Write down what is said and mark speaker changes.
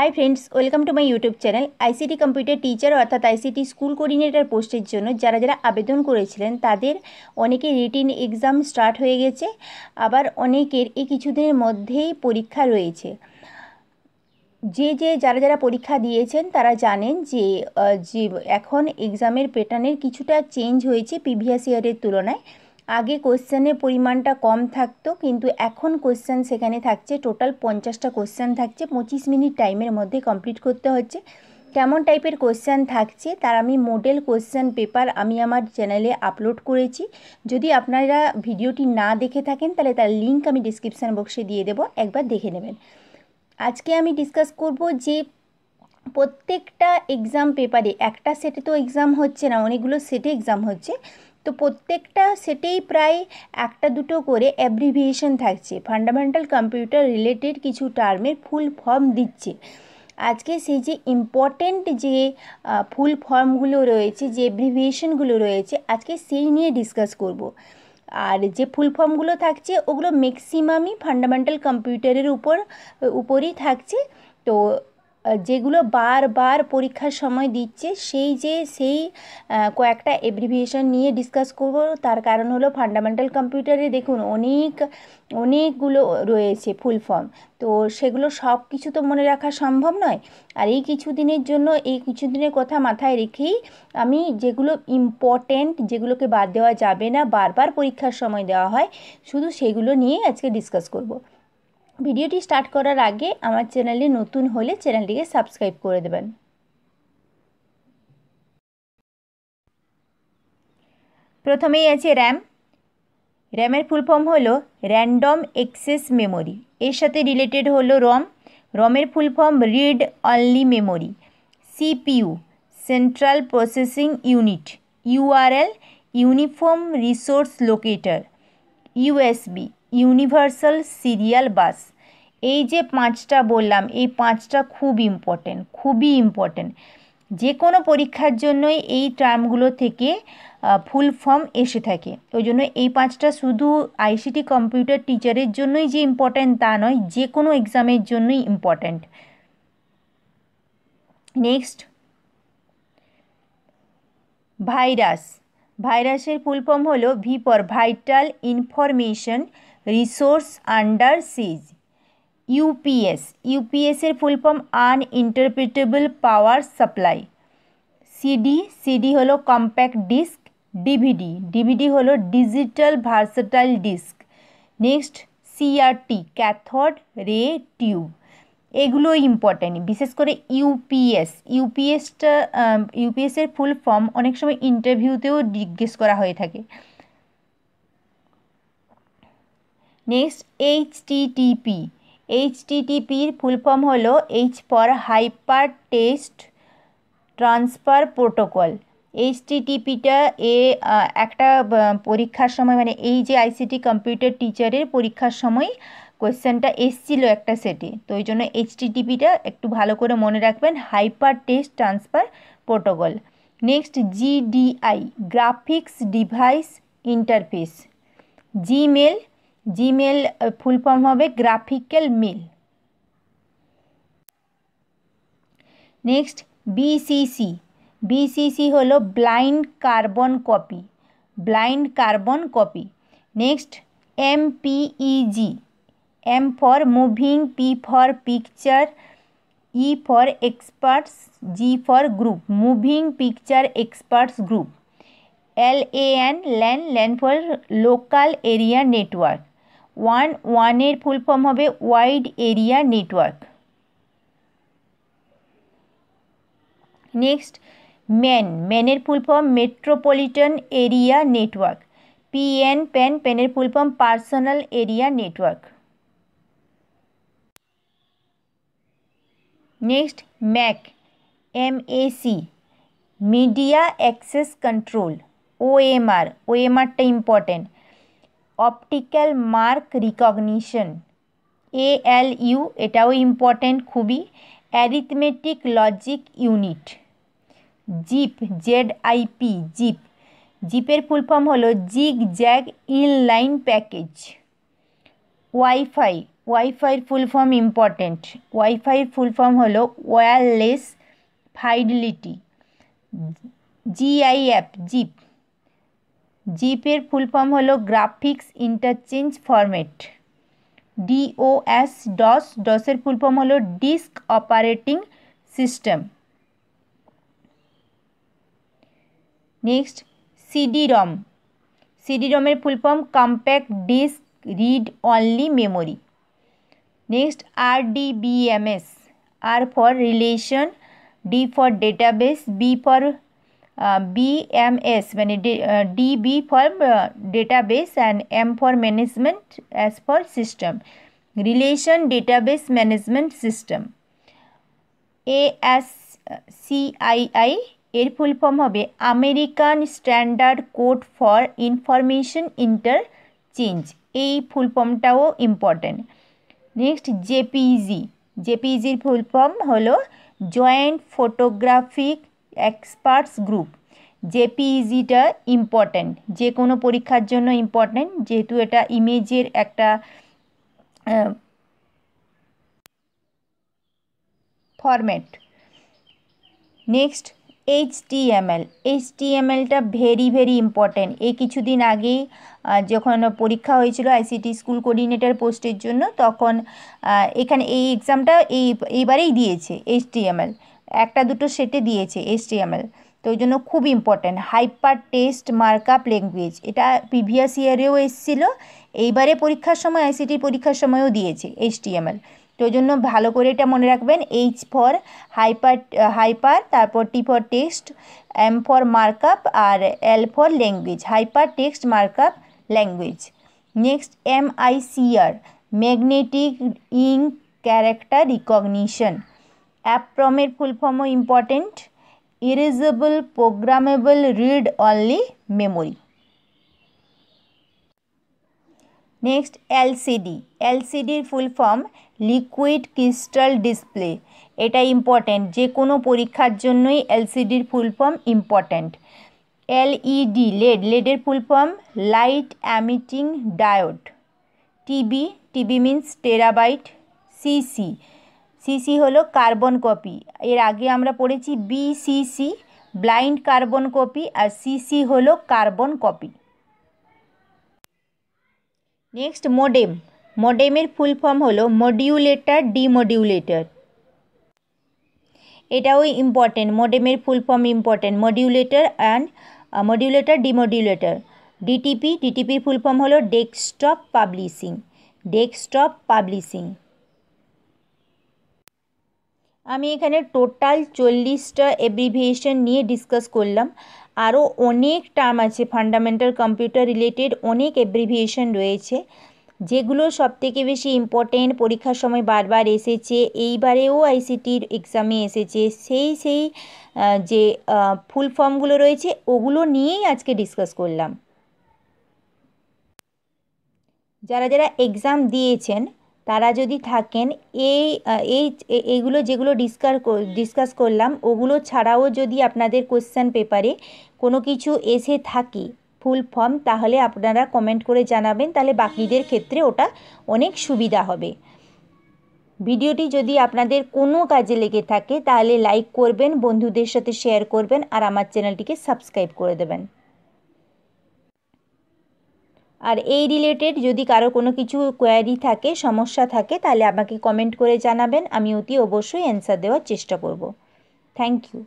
Speaker 1: high friends welcome to my YouTube channel ICT computer teacher অর্থাৎ ICT school coordinator পোস্টের জন্য যারা যারা আবেদন করেছিলেন তাদের অনেকের রিটিন এক্সাম স্টার্ট হয়ে গেছে আবার অনেকের এই কিছুদিনের মধ্যেই পরীক্ষা রয়েছে যে যে যারা যারা পরীক্ষা দিয়েছেন তারা জানেন যে যে এখন এক্সামের প্যাটার্নের কিছুটা চেঞ্জ হয়েছে প্রিভিয়াস ইয়ারের তুলনায় আগে কোশ্চেনের পরিমাণটা কম থাকতো কিন্তু এখন কোশ্চেন সেখানে থাকছে টোটাল পঞ্চাশটা কোশ্চেন থাকছে পঁচিশ মিনিট টাইমের মধ্যে কমপ্লিট করতে হচ্ছে কেমন টাইপের কোশ্চেন থাকছে তার আমি মডেল কোশ্চেন পেপার আমি আমার চ্যানেলে আপলোড করেছি যদি আপনারা ভিডিওটি না দেখে থাকেন তাহলে তার লিঙ্ক আমি ডিসক্রিপশান বক্সে দিয়ে দেবো একবার দেখে নেবেন আজকে আমি ডিসকাস করব যে প্রত্যেকটা এক্সাম পেপারে একটা সেটে তো এক্সাম হচ্ছে না অনেকগুলো সেটে এক্সাম হচ্ছে তো প্রত্যেকটা সেটেই প্রায় একটা দুটো করে অ্যাব্রিভিয়েশন থাকছে ফান্ডামেন্টাল কম্পিউটার রিলেটেড কিছু টার্মের ফুল ফর্ম দিচ্ছে আজকে সেই যে ইম্পর্ট্যান্ট যে ফুল ফর্মগুলো রয়েছে যে অ্যাব্রিভিয়েশনগুলো রয়েছে আজকে সেই নিয়ে ডিসকাস করব আর যে ফুল ফর্মগুলো থাকছে ওগুলো ম্যাক্সিমামই ফান্ডামেন্টাল কম্পিউটারের উপর উপরই থাকছে তো যেগুলো বারবার পরীক্ষার সময় দিচ্ছে সেই যে সেই কয়েকটা এব্রিভিয়েশন নিয়ে ডিসকাস করব তার কারণ হলো ফান্ডামেন্টাল কম্পিউটারে দেখুন অনেক অনেকগুলো রয়েছে ফুল ফর্ম তো সেগুলো সব কিছু তো মনে রাখা সম্ভব নয় আর এই কিছু দিনের জন্য এই কিছু দিনের কথা মাথায় রেখেই আমি যেগুলো ইম্পর্ট্যান্ট যেগুলোকে বাদ দেওয়া যাবে না বারবার পরীক্ষার সময় দেওয়া হয় শুধু সেগুলো নিয়ে আজকে ডিসকাস করব ভিডিওটি স্টার্ট করার আগে আমার চ্যানেলে নতুন হলে চ্যানেলটিকে সাবস্ক্রাইব করে দেবেন প্রথমেই আছে র্যাম র্যামের ফুল ফর্ম হলো র্যান্ডম এক্সেস মেমোরি এর সাথে রিলেটেড হলো রম রমের full form read only memory CPU central processing unit URL uniform resource locator USB universal serial bus এই যে পাঁচটা বললাম এই পাঁচটা খুব ইম্পর্টেন্ট খুবই ইম্পর্টেন্ট যে কোনো পরীক্ষার জন্যই এই টার্মগুলো থেকে ফুল ফর্ম এসে থাকে ওই জন্য এই পাঁচটা শুধু আইসিটি কম্পিউটার টিচারের জন্যই যে ইম্পর্ট্যান্ট তা নয় যে কোনো এক্সামের জন্যই ইম্পর্ট্যান্ট নেক্সট ভাইরাস ভাইরাসের ফুল ফর্ম হলো ভিপর vital information resource under seize UPS ইউপিএসের full form uninterpretable power supply CD CD হলো কম্প্যাক্ট ডিস্ক ডিভিডি ডিভিডি হলো digital versatile disc next CRT cathode ray tube এগুলো ইম্পর্ট্যান্ট বিশেষ করে UPS ইউপিএসটা ইউপিএসের full form অনেক সময় ইন্টারভিউতেও জিজ্ঞেস করা হয়ে থাকে নেক্সট এইচটিটিপি এইচটিটিপির ফুল ফর্ম হলো H for hyper test transfer protocol এইচটিটিপিটা এ একটা পরীক্ষার সময় মানে এই যে আইসিটি কম্পিউটার টিচারের পরীক্ষার সময় কোয়েশ্চেনটা এসছিল একটা সেটে তো ওই জন্য এইচটিটিপিটা একটু ভালো করে মনে রাখবেন hyper test transfer protocol next GDI graphics device interface Gmail Gmail full form হবে graphical mail next BCC BCC হলো blind carbon copy blind carbon copy next MPEG M for moving P for picture E for experts G for group moving picture experts group L A N LAN LAN for local area network ওয়ান ওয়ানের full form হবে wide area network next MAN ম্যানের full form metropolitan area network PN PAN প্যানের full form personal area network next MAC M C media access control OMR ওএমআরটা important optical mark recognition ALU এটাও important খুবই arithmetic logic unit zip Z IP zip জিপের full form হলো zig zag in line package wifi ওয়াইফাইয়ের full form important ওয়াইফাইয়ের full form হলো wireless fidelity GIF zip জিপের full form হলো graphics interchange format DOS DOS ডসের full form হলো disk operating system next CD ROM CD রমের full form compact disk read only memory next R DBMS R for relation D for database B for BMS মানে DB for database and M for management S for system relation database management system AS CII এর full form হবে American standard code for information interchange এই full ফর্মটাও important next JPG জেপিজির full form হলো joint photographic experts group জেপিইজিটা important যে কোনো পরীক্ষার জন্য ইম্পর্ট্যান্ট যেহেতু এটা ইমেজের একটা ফরম্যাট নেক্সট এইচটিএমএল এইচটিএমএলটা ভেরি ভেরি ইম্পর্ট্যান্ট এই কিছুদিন আগেই যখন পরীক্ষা হয়েছিল আইসিটি স্কুল কোর্ডিনেটর পোস্টের জন্য তখন এখানে এই এক্সামটা এই এইবারেই দিয়েছে এইচটিএমএল একটা দুটো সেটে দিয়েছে এসটিএমএল তো ওই জন্য খুব important hyper text up language এটা প্রিভিয়াস ইয়ারেও এসেছিলো এইবারে পরীক্ষার সময় আইসিটি পরীক্ষার সময়ও দিয়েছে এইচটিএমএল তো ওই জন্য ভালো করে এটা মনে রাখবেন এইচ ফর হাইপার হাইপার তারপর T for text M for up আর L for language hyper text markup language next M I C R magnetic ink character recognition অ্যাপ্রমের ফুল ফর্মও important erasable programmable read only memory next LCD এলসিডির full form liquid crystal display এটা important যে কোনো পরীক্ষার জন্যই এলসিডির full form important LED LED লেডের full form light emitting diode TB TB means terabyte CC CC হলো কার্বন কপি এর আগে আমরা পড়েছি বিসিসি ব্লাইন্ড কার্বন কপি আর সিসি হলো কার্বন কপি নেক্সট মোডেম মোডেমের ফুল ফর্ম হলো মডিউলেটার ডিমডিউলেটার এটাও ইম্পর্টেন্ট মোডেমের full form important modulator and modulator demodulator DTP ডিটিপির ফুল ফর্ম হলো ডেস্কটপ পাবলিশিং ডেস্কটপ পাবলিশিং আমি এখানে টোটাল চল্লিশটা অ্যাব্রিভিয়েশন নিয়ে ডিসকাস করলাম আরও অনেক টার্ম আছে ফান্ডামেন্টাল কম্পিউটার রিলেটেড অনেক অ্যাব্রিভিয়েশন রয়েছে যেগুলো সবথেকে বেশি ইম্পর্টেন্ট পরীক্ষার সময় বারবার এসেছে এইবারেও আইসিটির এক্সামে এসেছে সেই সেই যে ফুল ফর্মগুলো রয়েছে ওগুলো নিয়েই আজকে ডিসকাস করলাম যারা যারা এক্সাম দিয়েছেন তারা যদি থাকেন এই এই এইগুলো যেগুলো ডিসকাস ডিসকাস করলাম ওগুলো ছাড়াও যদি আপনাদের কোয়েশ্চেন পেপারে কোনো কিছু এসে থাকে ফুল ফর্ম তাহলে আপনারা কমেন্ট করে জানাবেন তাহলে বাকিদের ক্ষেত্রে ওটা অনেক সুবিধা হবে ভিডিওটি যদি আপনাদের কোনো কাজে লেগে থাকে তাহলে লাইক করবেন বন্ধুদের সাথে শেয়ার করবেন আর আমার চ্যানেলটিকে সাবস্ক্রাইব করে দেবেন আর এই রিলেটেড যদি কারো কোনো কিছু কোয়ারি থাকে সমস্যা থাকে তাহলে আমাকে কমেন্ট করে জানাবেন আমি অতি অবশ্যই অ্যান্সার দেওয়ার চেষ্টা করব থ্যাংক ইউ